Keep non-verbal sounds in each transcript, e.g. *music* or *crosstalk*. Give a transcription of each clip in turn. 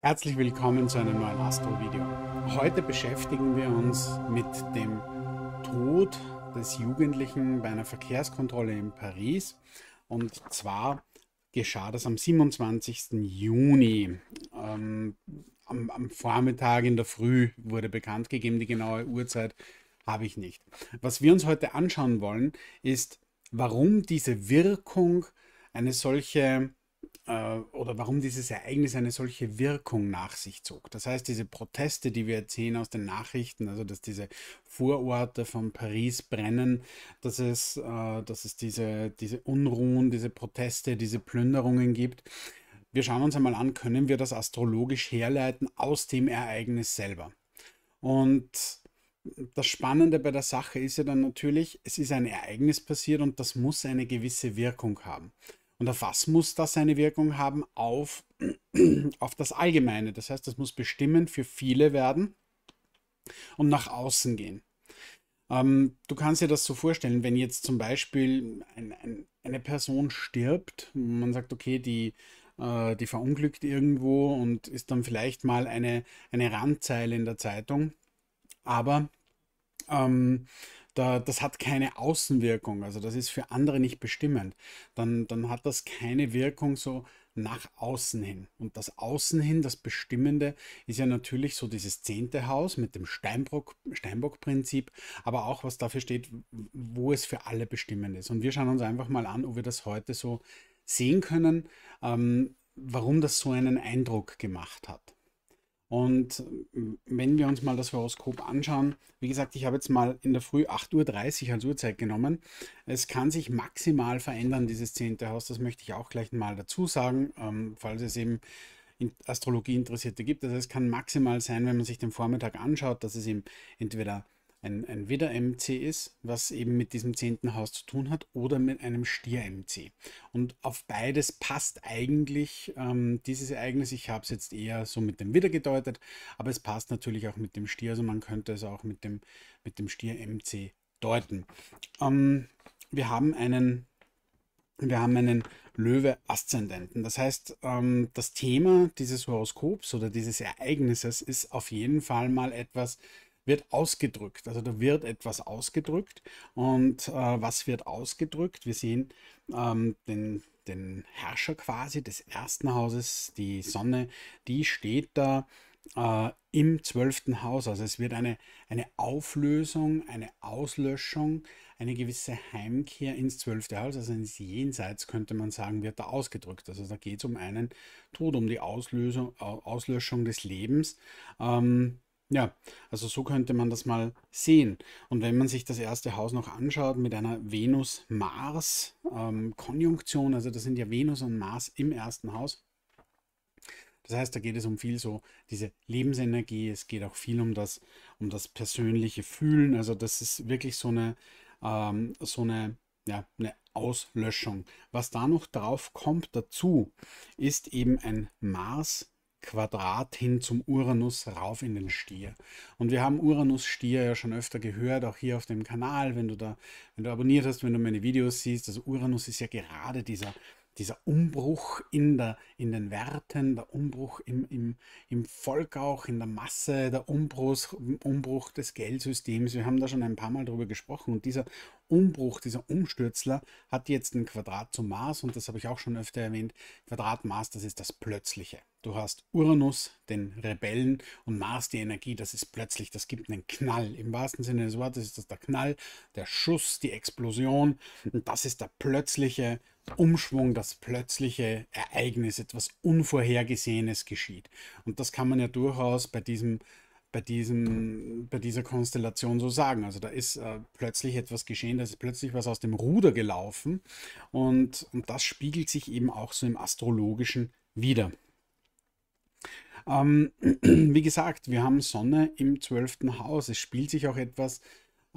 Herzlich willkommen zu einem neuen Astro-Video. Heute beschäftigen wir uns mit dem Tod des Jugendlichen bei einer Verkehrskontrolle in Paris. Und zwar geschah das am 27. Juni. Ähm, am, am, Vormittag in der Früh wurde bekannt gegeben, die genaue Uhrzeit habe ich nicht. Was wir uns heute anschauen wollen, ist, warum diese Wirkung eine solche äh, oder warum dieses Ereignis eine solche Wirkung nach sich zog. Das heißt, diese Proteste, die wir jetzt sehen aus den Nachrichten, also dass diese Vororte von Paris brennen, dass es, äh, dass es diese, diese Unruhen, diese Proteste, diese Plünderungen gibt. Wir schauen uns einmal an, können wir das astrologisch herleiten aus dem Ereignis selber. Und das Spannende bei der Sache ist ja dann natürlich, es ist ein Ereignis passiert und das muss eine gewisse Wirkung haben. Und auf was muss das eine Wirkung haben? Auf, *clears throat* auf das Allgemeine. Das heißt, das muss bestimmend für viele werden und nach außen gehen. Ähm, du kannst dir das so vorstellen, wenn jetzt zum Beispiel ein, ein, eine Person stirbt, man sagt, okay, die, äh, die verunglückt irgendwo und ist dann vielleicht mal eine, eine Randzeile in der Zeitung, aber ähm, da, das hat keine Außenwirkung, also das ist für andere nicht bestimmend, dann, dann hat das keine Wirkung so nach außen hin. Und das Außen hin, das Bestimmende, ist ja natürlich so dieses zehnte Haus mit dem Steinbock-Prinzip, Steinbock aber auch was dafür steht, wo es für alle bestimmend ist. Und wir schauen uns einfach mal an, ob wir das heute so sehen können, ähm, warum das so einen Eindruck gemacht hat. Und äh, wenn wir uns mal das Horoskop anschauen, wie gesagt, ich habe jetzt mal in der Früh 8.30 Uhr als Uhrzeit genommen. Es kann sich maximal verändern, dieses zehnte Haus. Das möchte ich auch gleich mal dazu sagen, ähm, falls es eben in Astrologie Interessierte gibt. Also es kann maximal sein, wenn man sich den Vormittag anschaut, dass es eben entweder ein, ein Widder-MC ist, was eben mit diesem zehnten Haus zu tun hat, oder mit einem Stier-MC. Und auf beides passt eigentlich ähm, dieses Ereignis. Ich habe es jetzt eher so mit dem Widder gedeutet, aber es passt natürlich auch mit dem Stier. Also man könnte es auch mit dem, mit dem Stier-MC deuten. Ähm, wir haben einen wir haben einen Löwe-Aszendenten. Das heißt, ähm, das Thema dieses Horoskops oder dieses Ereignisses ist auf jeden Fall mal etwas, wird ausgedrückt. Also da wird etwas ausgedrückt. Und äh, was wird ausgedrückt? Wir sehen ähm, den, den Herrscher quasi des ersten Hauses, die Sonne, die steht da äh, im zwölften Haus. Also es wird eine, eine Auflösung, eine Auslöschung, eine gewisse Heimkehr ins zwölfte Haus, also ins Jenseits könnte man sagen, wird da ausgedrückt. Also da geht es um einen Tod, um die Auslösung, Auslöschung des Lebens. Ähm, ja, also so könnte man das mal sehen. Und wenn man sich das erste Haus noch anschaut mit einer Venus-Mars-Konjunktion, ähm, also das sind ja Venus und Mars im ersten Haus. Das heißt, da geht es um viel so diese Lebensenergie, es geht auch viel um das, um das persönliche Fühlen. Also das ist wirklich so eine, ähm, so eine, ja, eine Auslöschung. Was da noch drauf kommt dazu, ist eben ein Mars Quadrat hin zum Uranus rauf in den Stier. Und wir haben Uranus-Stier ja schon öfter gehört, auch hier auf dem Kanal, wenn du da, wenn du abonniert hast, wenn du meine Videos siehst. Also Uranus ist ja gerade dieser, dieser Umbruch in, der, in den Werten, der Umbruch im, im, im Volk auch, in der Masse, der Umbruch, Umbruch des Geldsystems. Wir haben da schon ein paar Mal drüber gesprochen. Und dieser Umbruch, dieser Umstürzler hat jetzt ein Quadrat zum Mars und das habe ich auch schon öfter erwähnt. Quadrat Mars, das ist das Plötzliche. Du hast Uranus, den Rebellen, und Mars, die Energie, das ist plötzlich, das gibt einen Knall. Im wahrsten Sinne des Wortes ist das der Knall, der Schuss, die Explosion. Und das ist der plötzliche Umschwung, das plötzliche Ereignis, etwas Unvorhergesehenes geschieht. Und das kann man ja durchaus bei diesem bei, diesem, bei dieser Konstellation so sagen. Also da ist äh, plötzlich etwas geschehen, da ist plötzlich was aus dem Ruder gelaufen und, und das spiegelt sich eben auch so im astrologischen wieder. Ähm, *clears throat* wie gesagt, wir haben Sonne im 12. Haus. Es spielt sich auch etwas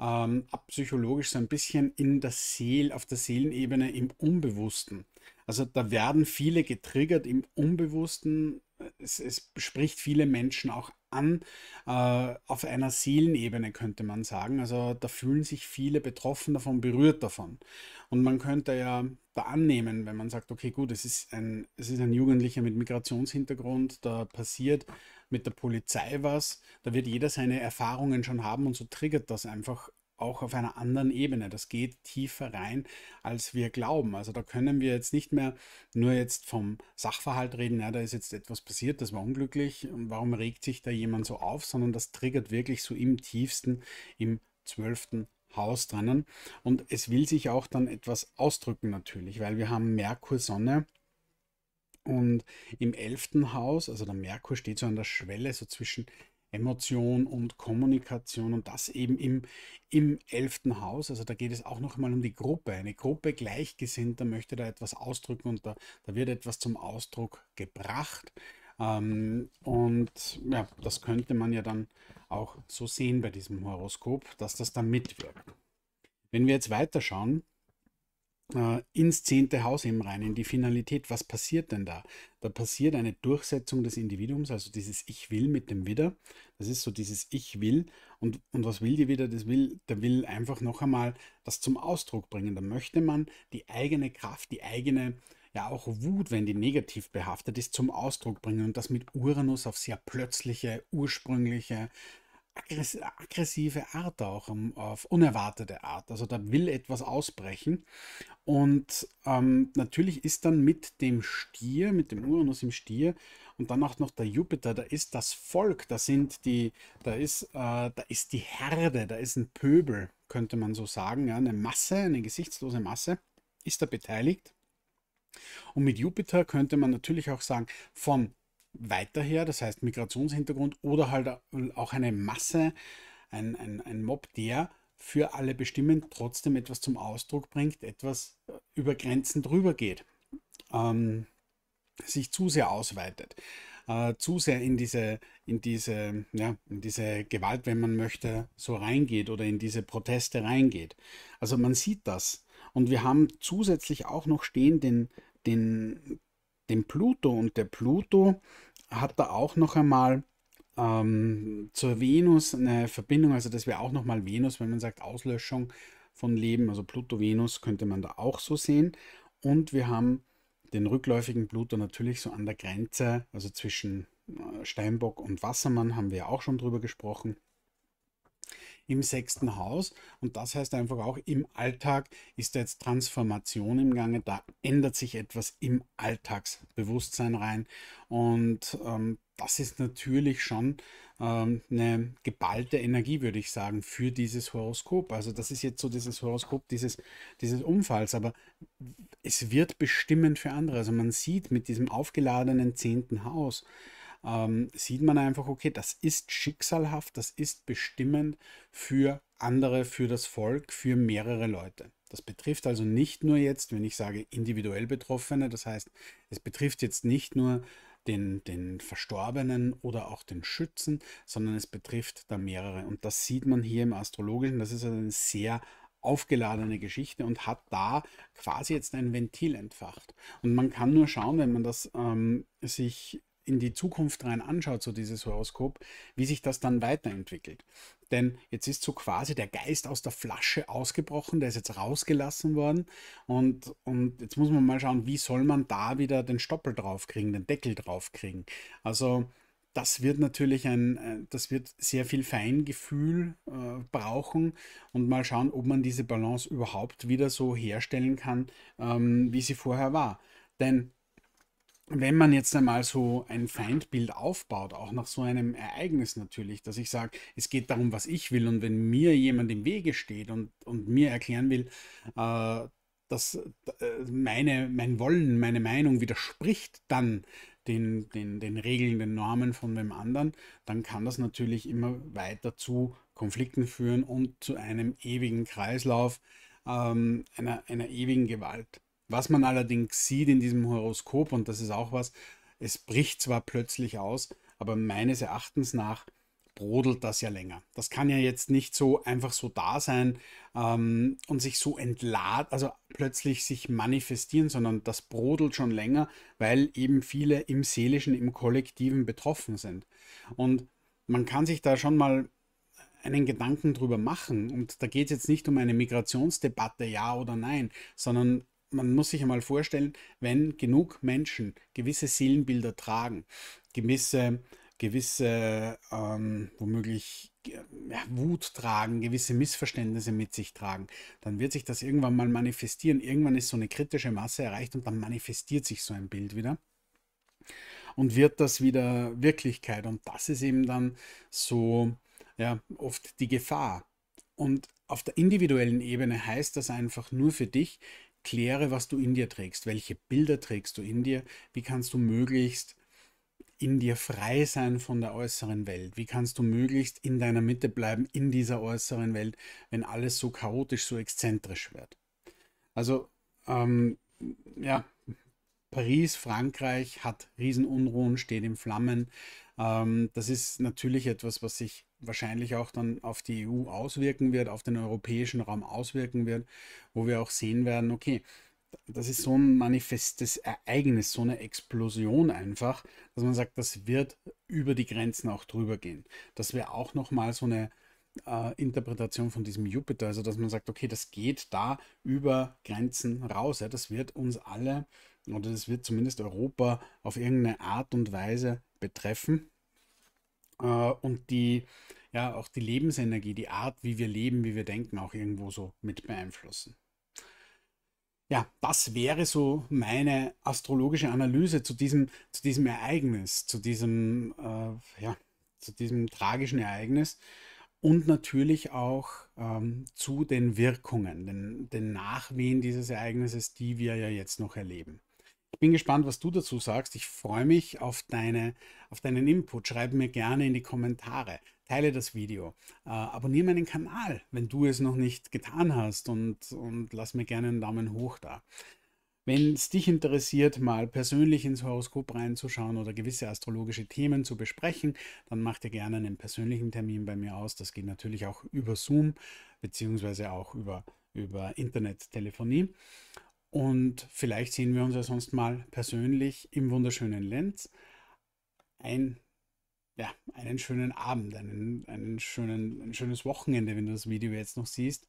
ähm, psychologisch so ein bisschen in der Seele, auf der Seelenebene im Unbewussten. Also da werden viele getriggert im Unbewussten. Es, es spricht viele Menschen auch an, äh, auf einer Seelenebene könnte man sagen. Also da fühlen sich viele betroffen davon, berührt davon. Und man könnte ja da annehmen, wenn man sagt, okay, gut, es ist ein, es ist ein Jugendlicher mit Migrationshintergrund, da passiert mit der Polizei was, da wird jeder seine Erfahrungen schon haben und so triggert das einfach auch auf einer anderen Ebene. Das geht tiefer rein, als wir glauben. Also da können wir jetzt nicht mehr nur jetzt vom Sachverhalt reden, ja, da ist jetzt etwas passiert, das war unglücklich, warum regt sich da jemand so auf, sondern das triggert wirklich so im tiefsten, im zwölften Haus drinnen. Und es will sich auch dann etwas ausdrücken natürlich, weil wir haben Merkur Sonne und im elften Haus, also der Merkur steht so an der Schwelle, so zwischen Emotion und Kommunikation und das eben im, im elften Haus. Also da geht es auch noch mal um die Gruppe. Eine Gruppe Gleichgesinnter möchte da etwas ausdrücken und da, da wird etwas zum Ausdruck gebracht. Ähm, und ja, das könnte man ja dann auch so sehen bei diesem Horoskop, dass das dann mitwirkt. Wenn wir jetzt weiterschauen, äh, ins zehnte Haus eben rein, in die Finalität, was passiert denn da? Da passiert eine Durchsetzung des Individuums, also dieses Ich will mit dem Widder. Das ist so dieses Ich will. Und, und was will die Widder? Das will, der will einfach noch einmal das zum Ausdruck bringen. Da möchte man die eigene Kraft, die eigene ja auch Wut, wenn die negativ behaftet ist, zum Ausdruck bringen und das mit Uranus auf sehr plötzliche, ursprüngliche, aggressive Art auch, ähm, auf unerwartete Art. Also da will etwas ausbrechen. Und ähm, natürlich ist dann mit dem Stier, mit dem Uranus im Stier und dann auch noch der Jupiter, da ist das Volk, da sind die, da ist, äh, da ist die Herde, da ist ein Pöbel, könnte man so sagen, ja, eine Masse, eine gesichtslose Masse ist da beteiligt. Und mit Jupiter könnte man natürlich auch sagen, von weiter her, das heißt Migrationshintergrund oder halt auch eine Masse, ein, ein, ein Mob, der für alle bestimmend trotzdem etwas zum Ausdruck bringt, etwas äh, über Grenzen drüber geht, ähm, sich zu sehr ausweitet, äh, zu sehr in diese, in, diese, ja, in diese Gewalt, wenn man möchte, so reingeht oder in diese Proteste reingeht. Also man sieht das. Und wir haben zusätzlich auch noch stehen den den, den Pluto. Und der Pluto hat da auch noch einmal ähm, zur Venus eine Verbindung. Also das wäre auch noch mal Venus, wenn man sagt Auslöschung von Leben. Also Pluto-Venus könnte man da auch so sehen. Und wir haben den rückläufigen Pluto natürlich so an der Grenze, also zwischen äh, Steinbock und Wassermann, haben wir ja auch schon drüber gesprochen im sechsten Haus. Und das heißt einfach auch, im Alltag ist da jetzt Transformation im Gange, da ändert sich etwas im Alltagsbewusstsein rein. Und ähm, das ist natürlich schon ähm, eine geballte Energie, würde ich sagen, für dieses Horoskop. Also das ist jetzt so dieses Horoskop dieses, dieses Unfalls, aber es wird bestimmend für andere. Also man sieht mit diesem aufgeladenen zehnten Haus, ähm, sieht man einfach, okay, das ist schicksalhaft, das ist bestimmend für andere, für das Volk, für mehrere Leute. Das betrifft also nicht nur jetzt, wenn ich sage individuell Betroffene, das heißt, es betrifft jetzt nicht nur den, den Verstorbenen oder auch den Schützen, sondern es betrifft da mehrere. Und das sieht man hier im Astrologischen, das ist also eine sehr aufgeladene Geschichte und hat da quasi jetzt ein Ventil entfacht. Und man kann nur schauen, wenn man das ähm, sich in die Zukunft rein anschaut, so dieses Horoskop, wie sich das dann weiterentwickelt. Denn jetzt ist so quasi der Geist aus der Flasche ausgebrochen, der ist jetzt rausgelassen worden und, und jetzt muss man mal schauen, wie soll man da wieder den Stoppel draufkriegen, den Deckel draufkriegen. Also das wird natürlich ein, äh, das wird sehr viel Feingefühl äh, brauchen und mal schauen, ob man diese Balance überhaupt wieder so herstellen kann, ähm, wie sie vorher war. Denn wenn man jetzt einmal so ein Feindbild aufbaut, auch nach so einem Ereignis natürlich, dass ich sage, es geht darum, was ich will und wenn mir jemand im Wege steht und, und mir erklären will, äh, dass äh, meine, mein Wollen, meine Meinung widerspricht dann den, den, den Regeln, den Normen von dem anderen, dann kann das natürlich immer weiter zu Konflikten führen und zu einem ewigen Kreislauf ähm, einer, einer ewigen Gewalt. Was man allerdings sieht in diesem Horoskop, und das ist auch was, es bricht zwar plötzlich aus, aber meines Erachtens nach brodelt das ja länger. Das kann ja jetzt nicht so einfach so da sein ähm, und sich so entladen, also plötzlich sich manifestieren, sondern das brodelt schon länger, weil eben viele im seelischen, im kollektiven betroffen sind. Und man kann sich da schon mal einen Gedanken drüber machen. Und da geht es jetzt nicht um eine Migrationsdebatte, ja oder nein, sondern man muss sich einmal vorstellen, wenn genug Menschen gewisse Seelenbilder tragen, gewisse, gewisse ähm, womöglich ja, Wut tragen, gewisse Missverständnisse mit sich tragen, dann wird sich das irgendwann mal manifestieren. Irgendwann ist so eine kritische Masse erreicht und dann manifestiert sich so ein Bild wieder und wird das wieder Wirklichkeit. Und das ist eben dann so ja, oft die Gefahr. Und auf der individuellen Ebene heißt das einfach nur für dich, kläre, was du in dir trägst, welche Bilder trägst du in dir, wie kannst du möglichst in dir frei sein von der äußeren Welt? Wie kannst du möglichst in deiner Mitte bleiben in dieser äußeren Welt, wenn alles so chaotisch, so exzentrisch wird? Also, ähm, ja, Paris, Frankreich hat Riesenunruhen, steht in Flammen. Ähm, das ist natürlich etwas, was sich wahrscheinlich auch dann auf die EU auswirken wird, auf den europäischen Raum auswirken wird, wo wir auch sehen werden, okay, das ist so ein manifestes Ereignis, so eine Explosion einfach, dass man sagt, das wird über die Grenzen auch drüber gehen. Das wäre auch nochmal so eine äh, Interpretation von diesem Jupiter, also dass man sagt, okay, das geht da über Grenzen raus. Ja, das wird uns alle oder das wird zumindest Europa auf irgendeine Art und Weise betreffen äh, und die ja auch die Lebensenergie, die Art, wie wir leben, wie wir denken, auch irgendwo so mit beeinflussen. Ja, das wäre so meine astrologische Analyse zu diesem, zu diesem Ereignis, zu diesem, äh, ja, zu diesem tragischen Ereignis und natürlich auch ähm, zu den Wirkungen, den, den Nachwehen dieses Ereignisses, die wir ja jetzt noch erleben bin gespannt, was du dazu sagst. Ich freue mich auf, deine, auf deinen Input. Schreib mir gerne in die Kommentare. Teile das Video. Äh, abonniere meinen Kanal, wenn du es noch nicht getan hast. Und, und lass mir gerne einen Daumen hoch da. Wenn es dich interessiert, mal persönlich ins Horoskop reinzuschauen oder gewisse astrologische Themen zu besprechen, dann mach dir gerne einen persönlichen Termin bei mir aus. Das geht natürlich auch über Zoom beziehungsweise auch über, über Internettelefonie. Und vielleicht sehen wir uns ja sonst mal persönlich im wunderschönen Lenz. Ein, ja, einen schönen Abend, einen, einen schönen, ein schönes Wochenende, wenn du das Video jetzt noch siehst.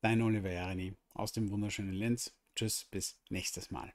Dein Oliver Jarini aus dem wunderschönen Lenz. Tschüss, bis nächstes Mal.